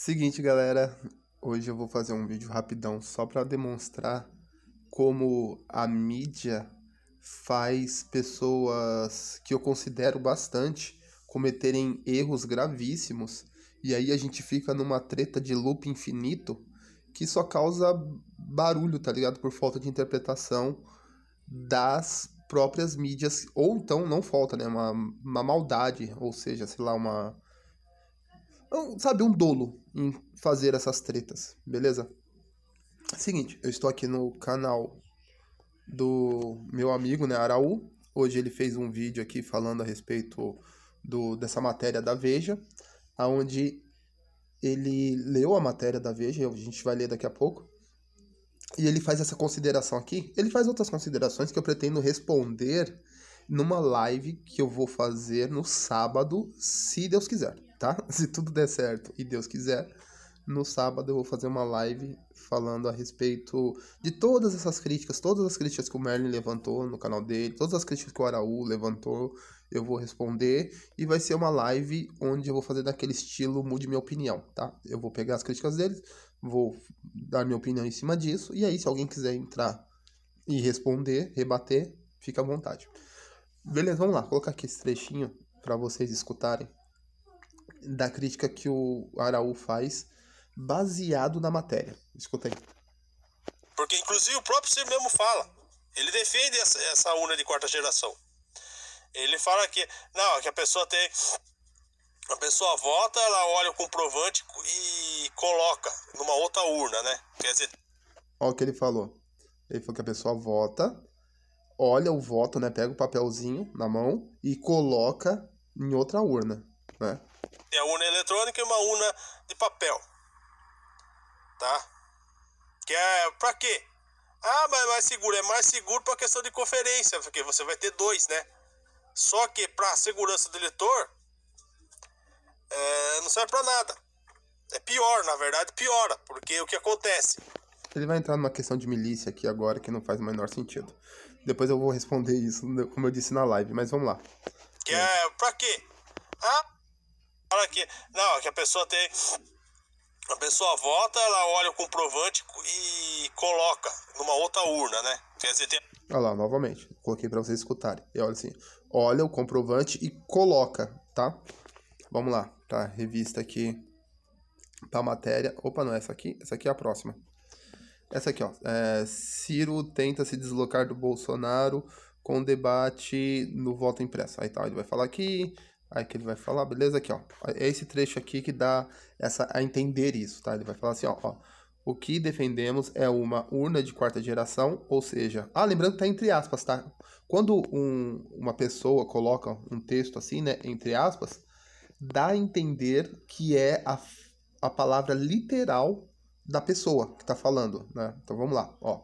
Seguinte, galera, hoje eu vou fazer um vídeo rapidão só para demonstrar como a mídia faz pessoas que eu considero bastante cometerem erros gravíssimos e aí a gente fica numa treta de loop infinito que só causa barulho, tá ligado? Por falta de interpretação das próprias mídias ou então não falta, né, uma, uma maldade, ou seja, sei lá, uma sabe, um dolo em fazer essas tretas, beleza? É seguinte, eu estou aqui no canal do meu amigo, né, Araú. Hoje ele fez um vídeo aqui falando a respeito do, dessa matéria da Veja, aonde ele leu a matéria da Veja, a gente vai ler daqui a pouco. E ele faz essa consideração aqui. Ele faz outras considerações que eu pretendo responder numa live que eu vou fazer no sábado, se Deus quiser tá? Se tudo der certo e Deus quiser, no sábado eu vou fazer uma live falando a respeito de todas essas críticas, todas as críticas que o Merlin levantou no canal dele, todas as críticas que o Araú levantou, eu vou responder e vai ser uma live onde eu vou fazer daquele estilo mude minha opinião, tá? Eu vou pegar as críticas deles, vou dar minha opinião em cima disso e aí se alguém quiser entrar e responder, rebater, fica à vontade. Beleza, vamos lá, colocar aqui esse trechinho para vocês escutarem da crítica que o Araújo faz baseado na matéria. Escuta aí. Porque, inclusive, o próprio Ciro mesmo fala. Ele defende essa, essa urna de quarta geração. Ele fala que, não, que a pessoa tem. A pessoa vota, ela olha o comprovante e coloca numa outra urna, né? Quer dizer. Olha o que ele falou. Ele falou que a pessoa vota, olha o voto, né? Pega o papelzinho na mão e coloca em outra urna, né? É a urna eletrônica e uma urna de papel. Tá? Que é pra quê? Ah, mas é mais seguro. É mais seguro pra questão de conferência, porque você vai ter dois, né? Só que pra segurança do eleitor, é, não serve pra nada. É pior, na verdade, piora, porque o que acontece? Ele vai entrar numa questão de milícia aqui agora que não faz o menor sentido. Depois eu vou responder isso, como eu disse na live, mas vamos lá. Que é, pra quê? Ah? fala que. Não, que a pessoa tem. A pessoa vota, ela olha o comprovante e coloca numa outra urna, né? Quer dizer, tem. Olha lá, novamente. Coloquei para vocês escutarem. E olha assim. Olha o comprovante e coloca, tá? Vamos lá. Tá, revista aqui pra matéria. Opa, não, essa aqui. Essa aqui é a próxima. Essa aqui, ó. É, Ciro tenta se deslocar do Bolsonaro com debate no voto impresso. Aí tá, ele vai falar aqui, Aí que ele vai falar, beleza? Aqui, ó. É esse trecho aqui que dá essa a entender isso, tá? Ele vai falar assim, ó, ó o que defendemos é uma urna de quarta geração, ou seja, ah, lembrando que tá entre aspas, tá? Quando um, uma pessoa coloca um texto assim, né, entre aspas, dá a entender que é a, a palavra literal da pessoa que tá falando, né? Então vamos lá, ó.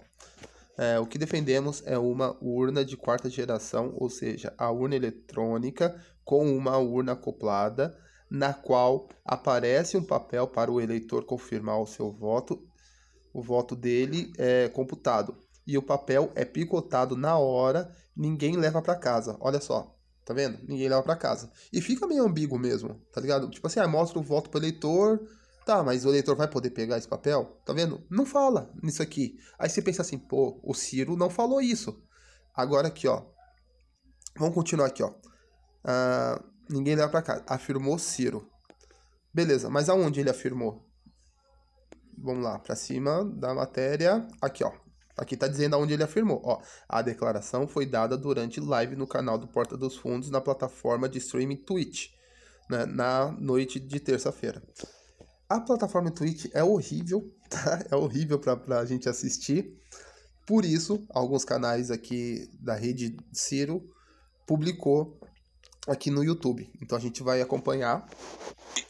É, o que defendemos é uma urna de quarta geração, ou seja, a urna eletrônica com uma urna acoplada, na qual aparece um papel para o eleitor confirmar o seu voto. O voto dele é computado e o papel é picotado na hora, ninguém leva para casa. Olha só, tá vendo? Ninguém leva para casa. E fica meio ambíguo mesmo, tá ligado? Tipo assim, ah, mostra o voto para o eleitor, Tá, mas o eleitor vai poder pegar esse papel? Tá vendo? Não fala nisso aqui. Aí você pensa assim, pô, o Ciro não falou isso. Agora aqui, ó. Vamos continuar aqui, ó. Ah, ninguém leva pra cá. Afirmou Ciro. Beleza, mas aonde ele afirmou? Vamos lá, pra cima da matéria. Aqui, ó. Aqui tá dizendo aonde ele afirmou, ó. A declaração foi dada durante live no canal do Porta dos Fundos na plataforma de streaming Twitch, né, na noite de terça-feira. A plataforma Twitch é horrível, tá? É horrível para a gente assistir. Por isso, alguns canais aqui da rede Ciro publicou aqui no YouTube. Então a gente vai acompanhar.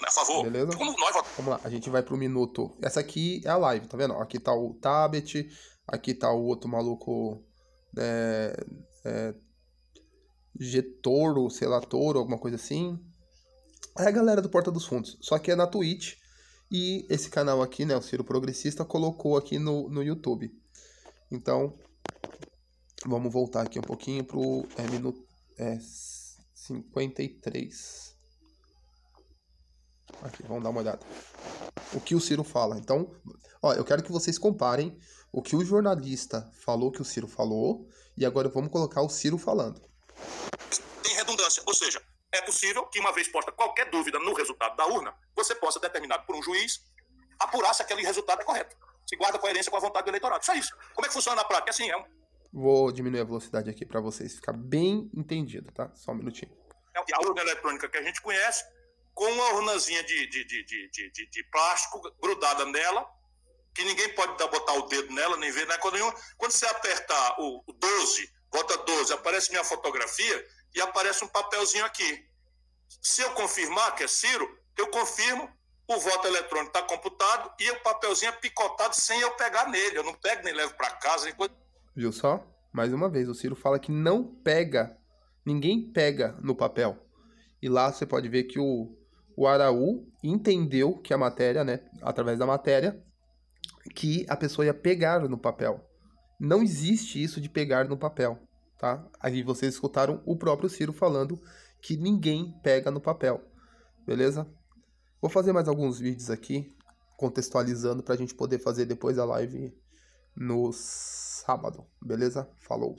A favor. Beleza? Vamos lá, a gente vai pro minuto. Essa aqui é a live, tá vendo? Aqui tá o Tabet, aqui tá o outro maluco. É, é, Getoro, sei lá, alguma coisa assim. É a galera do Porta dos Fundos. Só que é na Twitch. E esse canal aqui, né, o Ciro Progressista, colocou aqui no, no YouTube. Então, vamos voltar aqui um pouquinho pro é, minuto é, 53. Aqui, vamos dar uma olhada. O que o Ciro fala. Então, ó, eu quero que vocês comparem o que o jornalista falou que o Ciro falou e agora vamos colocar o Ciro falando. Tem redundância, ou seja, é possível que, uma vez posta qualquer dúvida no resultado da urna, você possa, determinado por um juiz, apurar se aquele resultado é correto. Se guarda coerência com a vontade do eleitorado. Só isso. Como é que funciona na prática? Assim, é um... Vou diminuir a velocidade aqui para vocês ficar bem entendido, tá? Só um minutinho. É a urna eletrônica que a gente conhece, com uma urnazinha de, de, de, de, de plástico grudada nela, que ninguém pode dar, botar o dedo nela, nem ver, né? Quando, quando você apertar o 12, bota 12, aparece minha fotografia, e aparece um papelzinho aqui. Se eu confirmar que é Ciro, eu confirmo, o voto eletrônico está computado e o papelzinho é picotado sem eu pegar nele. Eu não pego nem levo para casa. Nem... Viu só? Mais uma vez, o Ciro fala que não pega, ninguém pega no papel. E lá você pode ver que o, o Araú entendeu que a matéria, né, através da matéria, que a pessoa ia pegar no papel. Não existe isso de pegar no papel tá? Aí vocês escutaram o próprio Ciro falando que ninguém pega no papel, beleza? Vou fazer mais alguns vídeos aqui, contextualizando para a gente poder fazer depois a live no sábado, beleza? Falou!